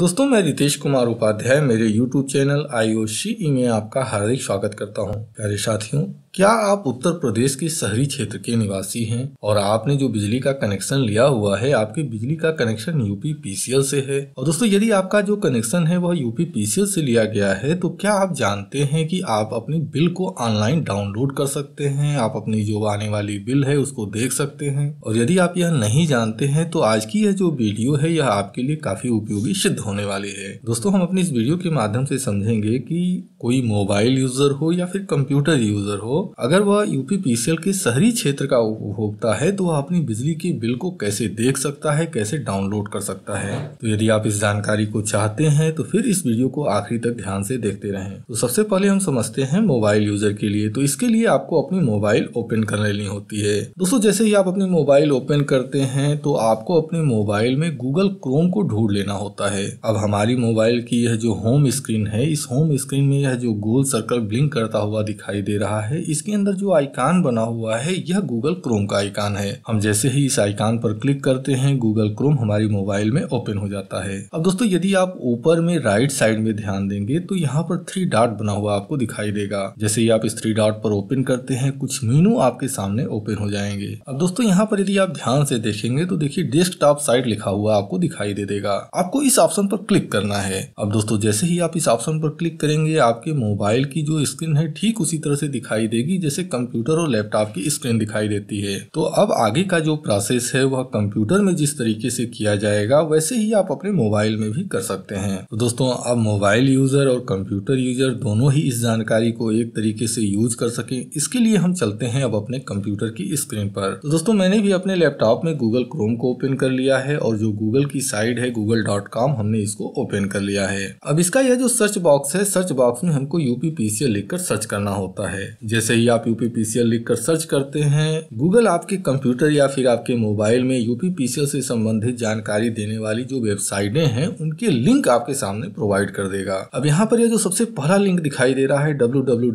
दोस्तों मैं रितेश कुमार उपाध्याय मेरे YouTube चैनल आई ओ में आपका हार्दिक स्वागत करता हूं प्यारे साथियों क्या आप उत्तर प्रदेश के शहरी क्षेत्र के निवासी हैं और आपने जो बिजली का कनेक्शन लिया हुआ है आपके बिजली का कनेक्शन यूपी पीसीएल से है और दोस्तों यदि आपका जो कनेक्शन है वह यूपी पीसीएल से लिया गया है तो क्या आप जानते हैं कि आप अपनी बिल को ऑनलाइन डाउनलोड कर सकते हैं आप अपनी जो आने वाली बिल है उसको देख सकते हैं और यदि आप यह नहीं जानते हैं तो आज की यह जो वीडियो है यह आपके लिए काफी उपयोगी सिद्ध होने वाली है दोस्तों हम अपनी इस वीडियो के माध्यम से समझेंगे की कोई मोबाइल यूजर हो या फिर कंप्यूटर यूजर हो अगर वह यूपीपीसीएल के शहरी क्षेत्र का उपभोक्ता है तो वह अपनी बिजली के बिल को कैसे देख सकता है कैसे डाउनलोड कर सकता है तो यदि आप इस जानकारी को चाहते हैं तो फिर इस वीडियो को आखिरी तक ध्यान से देखते रहें तो सबसे पहले हम समझते हैं मोबाइल यूजर के लिए तो इसके लिए आपको अपनी मोबाइल ओपन कर लेनी होती है दोस्तों जैसे ही आप अपनी मोबाइल ओपन करते हैं तो आपको अपने मोबाइल में गूगल क्रोम को ढूंढ लेना होता है अब हमारी मोबाइल की यह जो होम स्क्रीन है इस होम स्क्रीन में यह जो गोल सर्कल ब्लिंक करता हुआ दिखाई दे रहा है इसके अंदर जो आइकान बना हुआ है यह गूगल क्रोम का आइकान है हम जैसे ही इस आइकान पर क्लिक करते हैं गूगल क्रोम हमारी मोबाइल में ओपन हो जाता है अब दोस्तों यदि आप ऊपर में राइट साइड में ध्यान देंगे तो यहाँ पर थ्री डॉट बना हुआ आपको दिखाई देगा जैसे ही आप इस थ्री डॉट पर ओपन करते हैं कुछ मीनू आपके सामने ओपन हो जाएंगे अब दोस्तों यहाँ पर यदि आप ध्यान से देखेंगे तो देखिए डेस्कटॉप साइट लिखा हुआ आपको दिखाई दे देगा आपको इस ऑप्शन पर क्लिक करना है अब दोस्तों जैसे ही आप इस ऑप्शन पर क्लिक करेंगे आपके मोबाइल की जो स्क्रीन है ठीक उसी तरह से दिखाई देगी देगी जैसे कंप्यूटर और लैपटॉप की स्क्रीन दिखाई देती है तो अब आगे का जो प्रोसेस है वह कंप्यूटर में जिस तरीके से किया जाएगा वैसे ही आप अपने मोबाइल में भी कर सकते हैं तो दोस्तों अब मोबाइल यूजर और कंप्यूटर यूजर दोनों ही इस जानकारी को एक तरीके से यूज कर सके इसके लिए हम चलते हैं अब अपने कंप्यूटर की स्क्रीन पर तो दोस्तों मैंने भी अपने लैपटॉप में गूगल क्रोम को ओपन कर लिया है और जो गूगल की साइट है गूगल हमने इसको ओपन कर लिया है अब इसका यह जो सर्च बॉक्स है सर्च बॉक्स में हमको यूपी लिखकर सर्च करना होता है जैसे जैसे ही आप यूपीपीसीएल लिख कर सर्च करते हैं गूगल आपके कंप्यूटर या फिर आपके मोबाइल में यूपीपीसीएल से संबंधित जानकारी देने वाली जो वेबसाइटें हैं उनके लिंक आपके सामने प्रोवाइड कर देगा अब यहाँ पर यह जो सबसे पहला लिंक दिखाई दे रहा है www.upenergy.in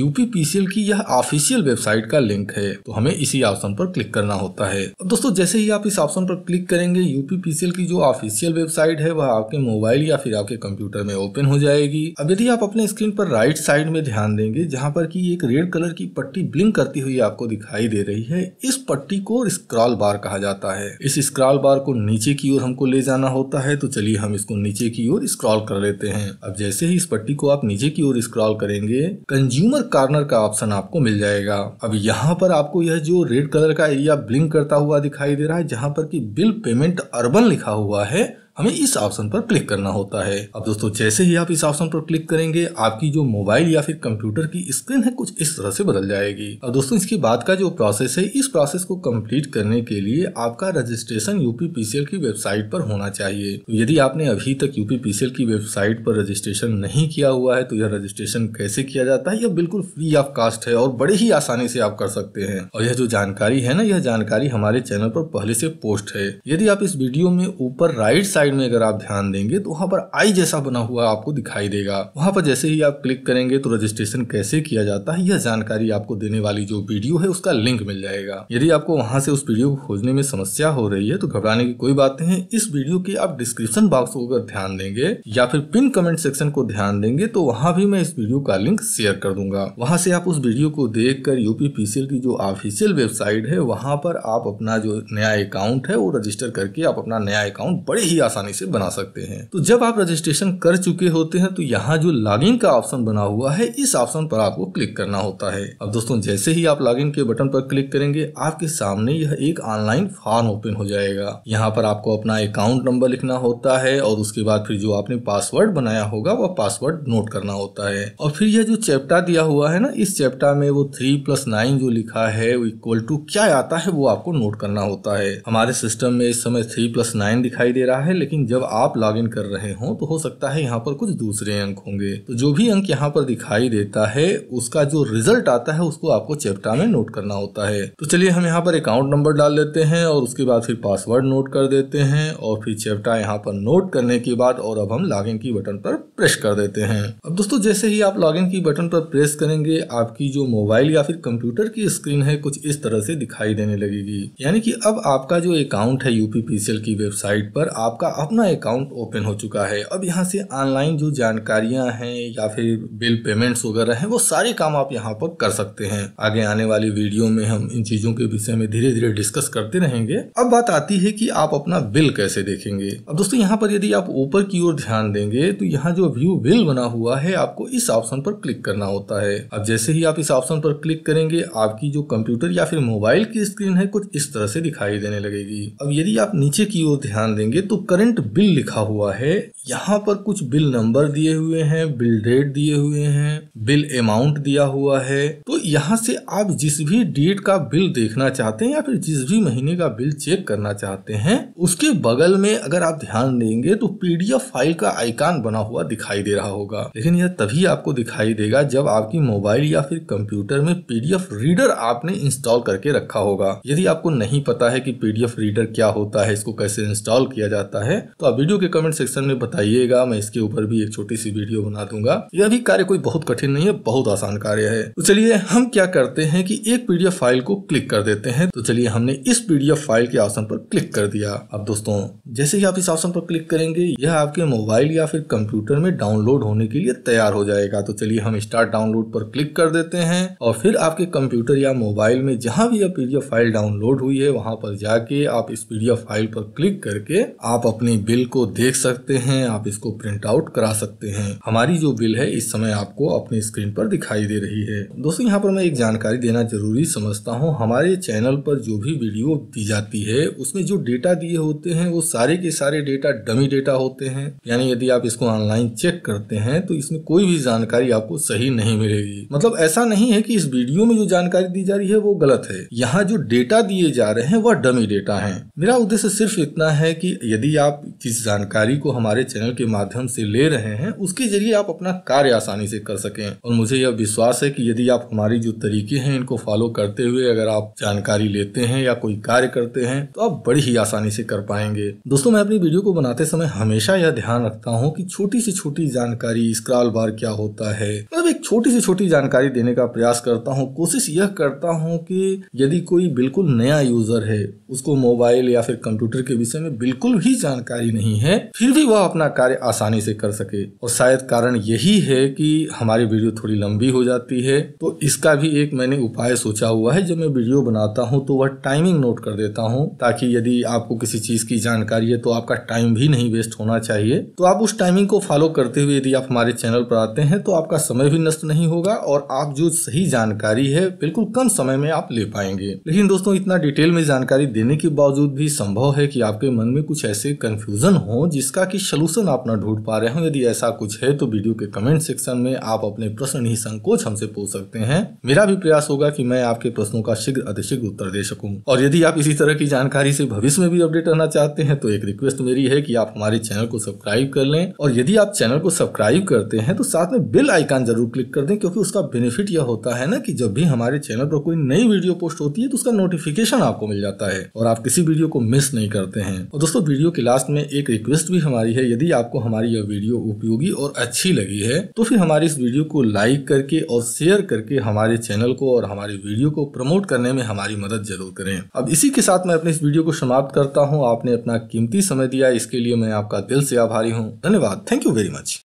यूपीपीसीएल की यह ऑफिशियल वेबसाइट का लिंक है तो हमें इसी ऑप्शन पर क्लिक करना होता है अब दोस्तों जैसे ही आप इस ऑप्शन पर क्लिक करेंगे यूपीपीसीएल की जो ऑफिशियल वेबसाइट है वह आपके मोबाइल या फिर आपके कंप्यूटर में ओपन हो जाएगी अब यदि आप अपने स्क्रीन पर राइट साइड में ध्यान देंगे जहां पर कि एक रेड कलर की पट्टी ब्लिंक करती हुई आपको दिखाई दे रही है इस पट्टी को स्क्रॉल बार कहा जाता है इस स्क्रॉल बार को नीचे की ओर हमको ले जाना होता है तो चलिए हम इसको नीचे की ओर स्क्रॉल कर लेते हैं अब जैसे ही इस पट्टी को आप नीचे की ओर स्क्रॉल करेंगे कंज्यूमर कार्नर का ऑप्शन आपको मिल जाएगा अब यहाँ पर आपको यह जो रेड कलर का एरिया ब्लिंक करता हुआ दिखाई दे रहा है जहाँ पर की बिल पेमेंट अर्बन लिखा हुआ है हमें इस ऑप्शन पर क्लिक करना होता है अब दोस्तों जैसे ही आप इस ऑप्शन पर क्लिक करेंगे आपकी जो मोबाइल या फिर कंप्यूटर की स्क्रीन है कुछ इस तरह से बदल जाएगी अब दोस्तों इसके बाद का जो प्रोसेस है इस प्रोसेस को कम्प्लीट करने के लिए आपका रजिस्ट्रेशन यूपीपीसीएल की वेबसाइट पर होना चाहिए तो यदि आपने अभी तक यूपीपीसीएल की वेबसाइट पर रजिस्ट्रेशन नहीं किया हुआ है तो यह रजिस्ट्रेशन कैसे किया जाता है यह बिल्कुल फ्री ऑफ कास्ट है और बड़े ही आसानी से आप कर सकते हैं और यह जो जानकारी है ना यह जानकारी हमारे चैनल पर पहले से पोस्ट है यदि आप इस वीडियो में ऊपर राइट साइड साइड में अगर आप ध्यान देंगे तो वहाँ पर आई जैसा बना हुआ आपको दिखाई देगा वहाँ पर जैसे ही आप क्लिक करेंगे तो रजिस्ट्रेशन कैसे किया जाता है यह जानकारी आपको देने वाली जो वीडियो है उसका लिंक मिल जाएगा यदि आपको वहाँ से उस वीडियो को खोजने में समस्या हो रही है तो घबराने की कोई बात नहीं इस वीडियो के आप डिस्क्रिप्शन बॉक्स को अगर ध्यान देंगे या फिर पिन कमेंट सेक्शन को ध्यान देंगे तो वहाँ भी मैं इस वीडियो का लिंक शेयर कर दूंगा वहाँ से आप उस वीडियो को देख कर यूपीपीसीएल की जो ऑफिशियल वेबसाइट है वहाँ पर आप अपना जो नया अकाउंट है वो रजिस्टर करके आप अपना नया अकाउंट बड़े ही आसान आसानी से बना सकते हैं तो जब आप रजिस्ट्रेशन कर चुके होते हैं तो यहाँ जो लॉगिन का ऑप्शन बना हुआ है इस ऑप्शन पर आपको क्लिक करना होता है अब दोस्तों जैसे ही आप लॉगिन के बटन पर क्लिक करेंगे आपके सामने यह एक ऑनलाइन फॉर्म ओपन हो जाएगा यहाँ पर आपको अपना अकाउंट नंबर लिखना होता है और उसके बाद फिर जो आपने पासवर्ड बनाया होगा वह पासवर्ड नोट करना होता है और फिर यह जो चैप्टर दिया हुआ है ना इस चैप्टर में वो थ्री प्लस नाइन जो लिखा है वो इक्वल टू क्या आता है वो आपको नोट करना होता है हमारे सिस्टम में इस समय थ्री प्लस नाइन दिखाई दे रहा है लेकिन जब आप लॉगिन कर रहे हो तो हो सकता है यहाँ पर कुछ दूसरे अंक होंगे तो जो भी अंक यहाँ पर दिखाई देता है उसका जो रिजल्ट आता है उसको आपको चैप्टर में नोट करना होता है तो चलिए हम यहाँ पर अकाउंट नंबर डाल लेते हैं और उसके बाद फिर पासवर्ड नोट कर देते हैं और फिर चैप्टर यहाँ पर नोट करने के बाद और अब हम लॉग की बटन पर प्रेस कर देते हैं अब दोस्तों जैसे ही आप लॉग की बटन पर प्रेस करेंगे आपकी जो मोबाइल या फिर कंप्यूटर की स्क्रीन है कुछ इस तरह से दिखाई देने लगेगी यानी कि अब आपका जो अकाउंट है यूपीपीसीएल की वेबसाइट पर आपका अपना अकाउंट ओपन हो चुका है अब यहाँ से ऑनलाइन जो जानकारियाँ हैं या फिर बिल पेमेंट्स वगैरह हैं वो सारे काम आप यहाँ पर कर सकते हैं आगे आने वाली वीडियो में हम इन चीज़ों के विषय में धीरे धीरे डिस्कस करते रहेंगे अब बात आती है कि आप अपना बिल कैसे देखेंगे अब दोस्तों यहाँ पर यदि आप ऊपर की ओर ध्यान देंगे तो यहाँ जो व्यू बिल बना हुआ है आपको इस ऑप्शन पर क्लिक करना होता है अब जैसे ही आप इस ऑप्शन पर क्लिक करेंगे आपकी जो कंप्यूटर या फिर मोबाइल की स्क्रीन है कुछ इस तरह से दिखाई देने लगेगी अब यदि आप नीचे की ओर ध्यान देंगे तो करेंट करंट बिल लिखा हुआ है यहाँ पर कुछ बिल नंबर दिए हुए हैं बिल डेट दिए हुए हैं बिल अमाउंट दिया हुआ है तो यहाँ से आप जिस भी डेट का बिल देखना चाहते हैं या फिर जिस भी महीने का बिल चेक करना चाहते हैं उसके बगल में अगर आप ध्यान देंगे तो पीडीएफ फाइल का आइकान बना हुआ दिखाई दे रहा होगा लेकिन यह तभी आपको दिखाई देगा जब आपकी मोबाइल या फिर कंप्यूटर में पीडीएफ रीडर आपने इंस्टॉल करके रखा होगा यदि आपको नहीं पता है की पीडीएफ रीडर क्या होता है इसको कैसे इंस्टॉल किया जाता है तो आप वीडियो के कमेंट सेक्शन में बताइएगा मैं इसके ऊपर भी एक छोटी सी वीडियो बना दूंगा यह भी कार्य कोई बहुत कठिन नहीं है बहुत आसान कार्य है तो चलिए हम क्या करते हैं कि एक पीडीएफ फाइल को क्लिक कर देते हैं तो चलिए हमने इस पीडीएफ फाइल के ऑप्शन पर क्लिक कर दिया अब दोस्तों जैसे ही आप इस ऑप्शन पर क्लिक करेंगे यह आपके मोबाइल या फिर कंप्यूटर में डाउनलोड होने के लिए तैयार हो जाएगा तो चलिए हम स्टार्ट डाउनलोड पर क्लिक कर देते हैं और फिर आपके कंप्यूटर या मोबाइल में जहाँ भी यह पीडीएफ फाइल डाउनलोड हुई है वहाँ पर जाके आप इस पीडीएफ फाइल पर क्लिक करके आप अपने बिल को देख सकते हैं हैं आप इसको प्रिंट आउट करा सकते हैं हमारी जो बिल है इस समय आपको अपने स्क्रीन पर दिखाई दे रही है दोस्तों यहाँ पर मैं एक जानकारी देना जरूरी समझता हूँ हमारे चैनल पर जो भी वीडियो दी जाती है उसमें जो डेटा दिए होते हैं वो सारे के सारे डेटा डमी डेटा होते हैं यानी यदि आप इसको ऑनलाइन चेक करते हैं तो इसमें कोई भी जानकारी आपको सही नहीं मिलेगी मतलब ऐसा नहीं है की इस वीडियो में जो जानकारी दी जा रही है वो गलत है यहाँ जो डेटा दिए जा रहे हैं वह डमी डेटा है मेरा उद्देश्य सिर्फ इतना है की यदि आप किस जानकारी को हमारे चैनल के माध्यम से ले रहे हैं उसके जरिए आप अपना कार्य आसानी से कर सकें और मुझे यह विश्वास है कि यदि आप हमारी जो तरीके हैं इनको फॉलो करते हुए अगर आप जानकारी लेते हैं या कोई कार्य करते हैं तो आप बड़ी ही आसानी से कर पाएंगे दोस्तों मैं अपनी वीडियो को बनाते समय हमेशा यह ध्यान रखता हूँ की छोटी से छोटी जानकारी स्क्रॉल बार क्या होता है मतलब एक छोटी से छोटी जानकारी देने का प्रयास करता हूँ कोशिश यह करता हूँ कि यदि कोई बिल्कुल नया यूजर है उसको मोबाइल या फिर कंप्यूटर के विषय में बिल्कुल भी जानकारी नहीं है फिर भी वह अपना अपना कार्य आसानी से कर सके और शायद कारण यही है कि हमारी वीडियो थोड़ी लंबी हो जाती है तो इसका भी एक मैंने उपाय सोचा हुआ है जब मैं वीडियो बनाता हूँ तो वह टाइमिंग नोट कर देता हूँ ताकि यदि आपको किसी चीज की जानकारी है तो आपका टाइम भी नहीं वेस्ट होना चाहिए तो आप उस टाइमिंग को फॉलो करते हुए यदि आप हमारे चैनल पर आते हैं तो आपका समय भी नष्ट नहीं होगा और आप जो सही जानकारी है बिल्कुल कम समय में आप ले पाएंगे लेकिन दोस्तों इतना डिटेल में जानकारी देने के बावजूद भी संभव है कि आपके मन में कुछ ऐसे कंफ्यूजन हो जिसका कि सलूशन सोल्यूशन आप ना ढूंढ पा रहे हो यदि ऐसा कुछ है तो वीडियो के कमेंट सेक्शन में आप अपने प्रश्न संकोच हमसे पूछ सकते हैं मेरा भी प्रयास होगा कि मैं आपके प्रश्नों का शीघ्र अतिशीघ्र उत्तर दे सकूं और यदि आप इसी तरह की जानकारी से भविष्य में भी अपडेट रहना चाहते हैं तो एक रिक्वेस्ट मेरी है की आप हमारे चैनल को सब्सक्राइब कर ले और यदि आप चैनल को सब्सक्राइब करते हैं तो साथ में बिल आइकान जरूर क्लिक कर दें क्योंकि उसका बेनिफिट यह होता है ना की जब भी हमारे चैनल पर कोई नई वीडियो पोस्ट होती है तो उसका नोटिफिकेशन आपको मिल जाता है और आप किसी वीडियो को मिस नहीं करते हैं और दोस्तों वीडियो के लास्ट में एक रिक्वेस्ट भी हमारी है यदि यदि आपको हमारी यह वीडियो उपयोगी और अच्छी लगी है तो फिर हमारी इस वीडियो को लाइक करके और शेयर करके हमारे चैनल को और हमारे वीडियो को प्रमोट करने में हमारी मदद जरूर करें अब इसी के साथ मैं अपने इस वीडियो को समाप्त करता हूँ आपने अपना कीमती समय दिया इसके लिए मैं आपका दिल से आभारी हूँ धन्यवाद थैंक यू वेरी मच